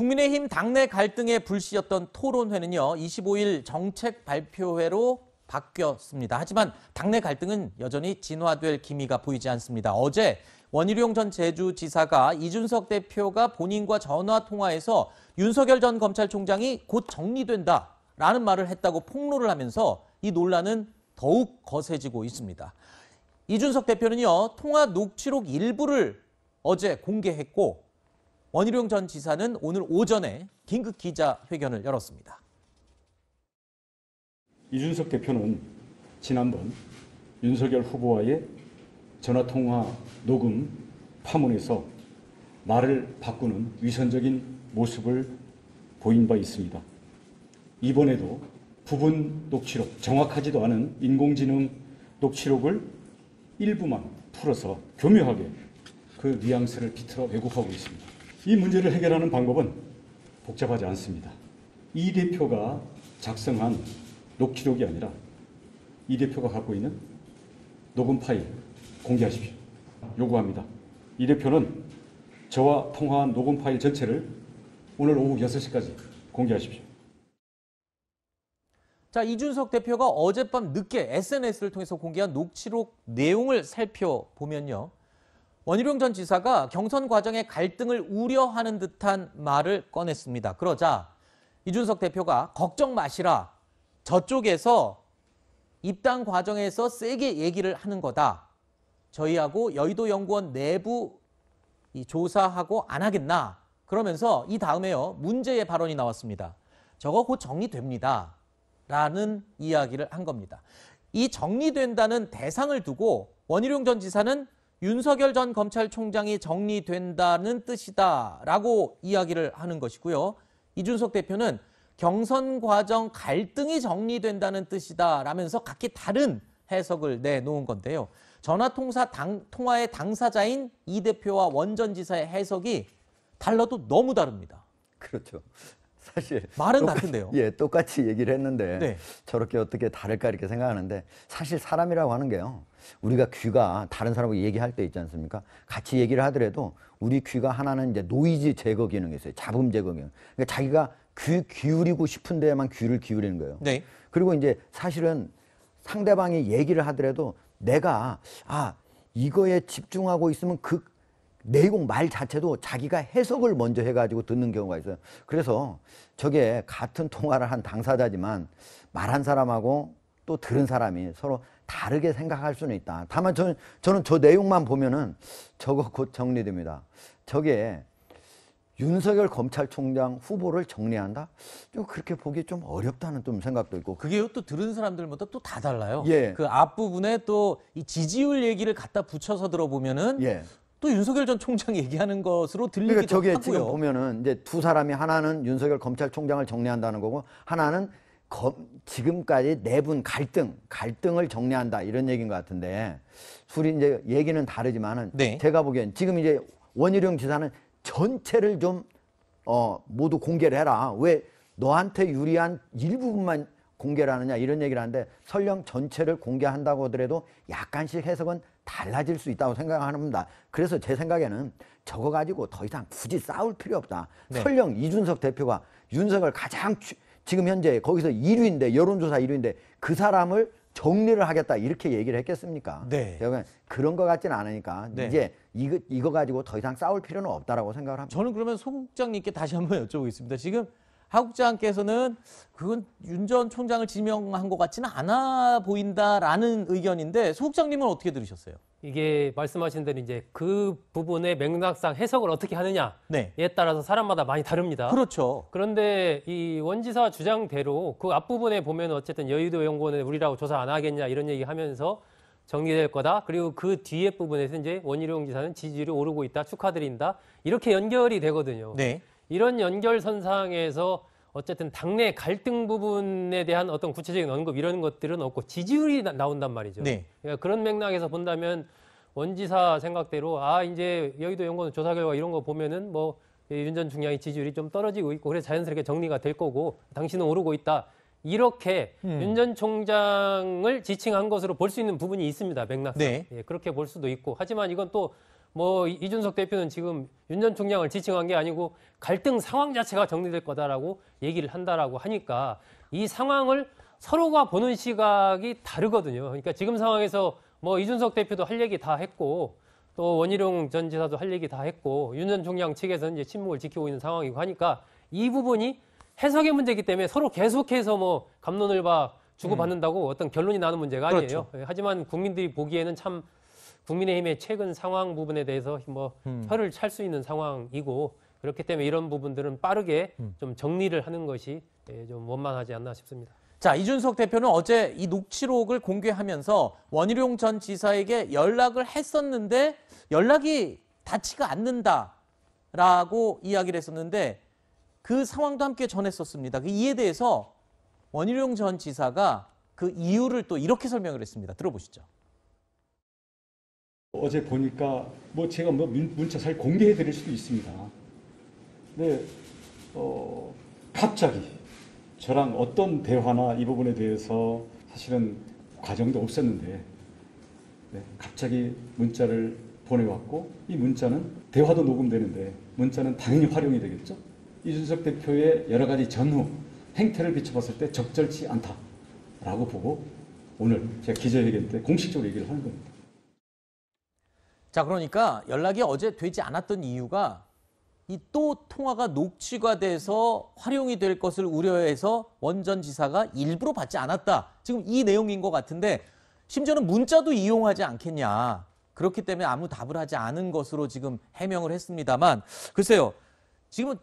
국민의힘 당내 갈등의 불씨였던 토론회는요, 25일 정책 발표회로 바뀌었습니다. 하지만 당내 갈등은 여전히 진화될 기미가 보이지 않습니다. 어제 원희룡 전 제주지사가 이준석 대표가 본인과 전화 통화에서 윤석열 전 검찰총장이 곧 정리된다라는 말을 했다고 폭로를 하면서 이 논란은 더욱 거세지고 있습니다. 이준석 대표는요, 통화 녹취록 일부를 어제 공개했고 원희룡 전 지사는 오늘 오전에 긴급 기자회견을 열었습니다. 이준석 대표는 지난번 윤석열 후보와의 전화통화 녹음 파문에서 말을 바꾸는 위선적인 모습을 보인 바 있습니다. 이번에도 부분 녹취록, 정확하지도 않은 인공지능 녹취록을 일부만 풀어서 교묘하게 그 뉘앙스를 비틀어 왜곡하고 있습니다. 이 문제를 해결하는 방법은 복잡하지 않습니다. 이 대표가 작성한 녹취록이 아니라 이 대표가 갖고 있는 녹음 파일 공개하십시오. 요구합니다. 이 대표는 저와 통화한 녹음 파일 전체를 오늘 오후 6시까지 공개하십시오. 자, 이준석 대표가 어젯밤 늦게 SNS를 통해서 공개한 녹취록 내용을 살펴보면요. 원희룡 전 지사가 경선 과정의 갈등을 우려하는 듯한 말을 꺼냈습니다. 그러자 이준석 대표가 걱정 마시라. 저쪽에서 입당 과정에서 세게 얘기를 하는 거다. 저희하고 여의도 연구원 내부 조사하고 안 하겠나. 그러면서 이 다음에요. 문제의 발언이 나왔습니다. 저거 곧 정리됩니다. 라는 이야기를 한 겁니다. 이 정리된다는 대상을 두고 원희룡 전 지사는 윤석열 전 검찰총장이 정리된다는 뜻이다라고 이야기를 하는 것이고요. 이준석 대표는 경선 과정 갈등이 정리된다는 뜻이다라면서 각기 다른 해석을 내놓은 건데요. 전화통사 당, 통화의 당사자인 이 대표와 원전 지사의 해석이 달라도 너무 다릅니다. 그렇죠. 사실 말은 똑같, 같은데요. 예, 똑같이 얘기를 했는데 네. 저렇게 어떻게 다를까 이렇게 생각하는데 사실 사람이라고 하는 게요. 우리가 귀가 다른 사람하고 얘기할 때 있지 않습니까? 같이 얘기를 하더라도 우리 귀가 하나는 이제 노이즈 제거 기능이 있어요. 잡음 제거 기능. 그러니까 자기가 귀 기울이고 싶은 데만 귀를 기울이는 거예요. 네. 그리고 이제 사실은 상대방이 얘기를 하더라도 내가 아 이거에 집중하고 있으면 그 내곡 말 자체도 자기가 해석을 먼저 해가지고 듣는 경우가 있어요. 그래서 저게 같은 통화를 한 당사자지만 말한 사람하고 또 들은 사람이 서로 다르게 생각할 수는 있다. 다만 저는, 저는 저 내용만 보면은 저거 곧 정리됩니다. 저게 윤석열 검찰총장 후보를 정리한다? 좀 그렇게 보기 좀 어렵다는 좀 생각도 있고. 그게 또 들은 사람들마다 또 다 달라요. 예. 그 앞부분에 또 이 지지율 얘기를 갖다 붙여서 들어보면은 예. 또 윤석열 전 총장 얘기하는 것으로 들리기도 그러니까 저게 하고요. 지금 보면은 이제 두 사람이 하나는 윤석열 검찰총장을 정리한다는 거고 하나는 검, 지금까지 내분 네 갈등, 갈등을 정리한다 이런 얘기인 것 같은데 둘이 이제 얘기는 다르지만은 네. 제가 보기엔 지금 이제 원희룡 지사는 전체를 좀 어, 모두 공개를 해라. 왜 너한테 유리한 일부분만 공개를 하느냐 이런 얘기를 하는데 설령 전체를 공개한다고 하더라도 약간씩 해석은 달라질 수 있다고 생각하는겁니다 그래서 제 생각에는 저거 가지고 더 이상 굳이 싸울 필요 없다. 네. 설령 이준석 대표가 윤석을 가장 취, 지금 현재 거기서 1위인데 여론조사 1위인데 그 사람을 정리를 하겠다 이렇게 얘기를 했겠습니까? 네. 제가 그런 것 같지는 않으니까 네. 이제 이거 이거 가지고 더 이상 싸울 필요는 없다라고 생각을 합니다. 저는 그러면 소 국장님께 다시 한번 여쭤보겠습니다. 지금 하국장께서는 그건 윤 전 총장을 지명한 것 같지는 않아 보인다라는 의견인데 소국장님은 어떻게 들으셨어요? 이게 말씀하신 대로 이제 그 부분의 맥락상 해석을 어떻게 하느냐에 네. 따라서 사람마다 많이 다릅니다. 그렇죠. 그런데 이 원지사 주장대로 그 앞부분에 보면 어쨌든 여의도 연구원에 우리라고 조사 안 하겠냐 이런 얘기 하면서 정리될 거다. 그리고 그 뒤에 부분에서 이제 원희룡 지사는 지지율이 오르고 있다. 축하드린다. 이렇게 연결이 되거든요. 네. 이런 연결선상에서 어쨌든 당내 갈등 부분에 대한 어떤 구체적인 언급 이런 것들은 없고 지지율이 나, 온단 말이죠. 네. 그러니까 그런 맥락에서 본다면 원지사 생각대로 아 이제 여의도 연구원 조사 결과 이런 거 보면은 뭐 윤전 중량의 지지율이 좀 떨어지고 있고 그래 자연스럽게 정리가 될 거고 당신은 오르고 있다. 이렇게 음. 윤전 총장을 지칭한 것으로 볼 수 있는 부분이 있습니다. 맥락상. 네. 예, 그렇게 볼 수도 있고 하지만 이건 또뭐 이준석 대표는 지금 윤 전 총장을 지칭한 게 아니고 갈등 상황 자체가 정리될 거다라고 얘기를 한다라고 하니까 이 상황을 서로가 보는 시각이 다르거든요. 그러니까 지금 상황에서 뭐 이준석 대표도 할 얘기 다 했고 또 원희룡 전 지사도 할 얘기 다 했고 윤 전 총장 측에서는 이제 침묵을 지키고 있는 상황이고 하니까 이 부분이 해석의 문제이기 때문에 서로 계속해서 뭐 감론을 봐 주고받는다고 음. 어떤 결론이 나는 문제가 아니에요. 그렇죠. 예, 하지만 국민들이 보기에는 참 국민의힘의 최근 상황 부분에 대해서 뭐 음. 혀를 찰 수 있는 상황이고 그렇기 때문에 이런 부분들은 빠르게 음. 좀 정리를 하는 것이 예, 좀 원만하지 않나 싶습니다. 자 이준석 대표는 어제 이 녹취록을 공개하면서 원희룡 전 지사에게 연락을 했었는데 연락이 닿지가 않는다라고 이야기를 했었는데 그 상황도 함께 전했었습니다. 그 이에 대해서 원희룡 전 지사가 그 이유를 또 이렇게 설명을 했습니다. 들어보시죠. 어제 보니까 뭐 제가 뭐 문자 잘 공개해 드릴 수도 있습니다. 근데 네, 어 갑자기 저랑 어떤 대화나 이 부분에 대해서 사실은 과정도 없었는데 네, 갑자기 문자를 보내왔고 이 문자는 대화도 녹음되는데 문자는 당연히 활용이 되겠죠. 이준석 대표의 여러 가지 전후 행태를 비춰봤을 때 적절치 않다라고 보고 오늘 제가 기자회견 때 공식적으로 얘기를 하는 겁니다. 자, 그러니까 연락이 어제 되지 않았던 이유가 이 또 통화가 녹취가 돼서 활용이 될 것을 우려해서 원전 지사가 일부러 받지 않았다. 지금 이 내용인 것 같은데 심지어는 문자도 이용하지 않겠냐. 그렇기 때문에 아무 답을 하지 않은 것으로 지금 해명을 했습니다만 글쎄요. 지금은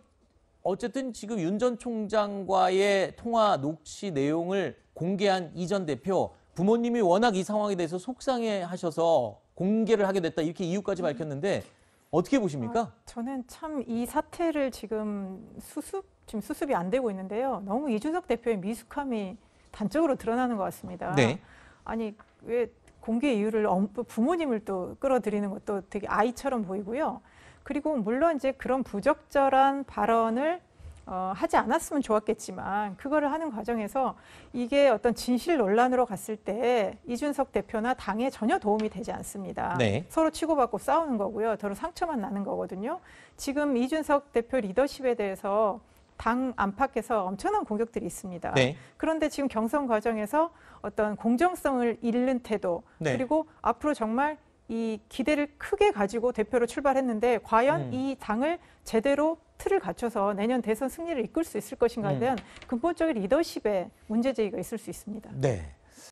어쨌든 지금 윤 전 총장과의 통화 녹취 내용을 공개한 이 전 대표 부모님이 워낙 이 상황에 대해서 속상해 하셔서 공개를 하게 됐다 이렇게 이유까지 음. 밝혔는데 어떻게 보십니까? 어, 저는 참 이 사태를 지금 수습 지금 수습이 안 되고 있는데요. 너무 이준석 대표의 미숙함이 단적으로 드러나는 것 같습니다. 네. 아니 왜 공개 이유를 부모님을 또 끌어들이는 것도 되게 아이처럼 보이고요. 그리고 물론 이제 그런 부적절한 발언을 어, 하지 않았으면 좋았겠지만 그거를 하는 과정에서 이게 어떤 진실 논란으로 갔을 때 이준석 대표나 당에 전혀 도움이 되지 않습니다. 네. 서로 치고받고 싸우는 거고요. 서로 상처만 나는 거거든요. 지금 이준석 대표 리더십에 대해서 당 안팎에서 엄청난 공격들이 있습니다. 네. 그런데 지금 경선 과정에서 어떤 공정성을 잃는 태도 네. 그리고 앞으로 정말 이 기대를 크게 가지고 대표로 출발했는데 과연 음. 이 당을 제대로 틀을 갖춰서 내년 대선 승리를 이끌 수 있을 것인가에 네. 대한 근본적인 리더십에 문제 제기가 있을 수 있습니다. 네.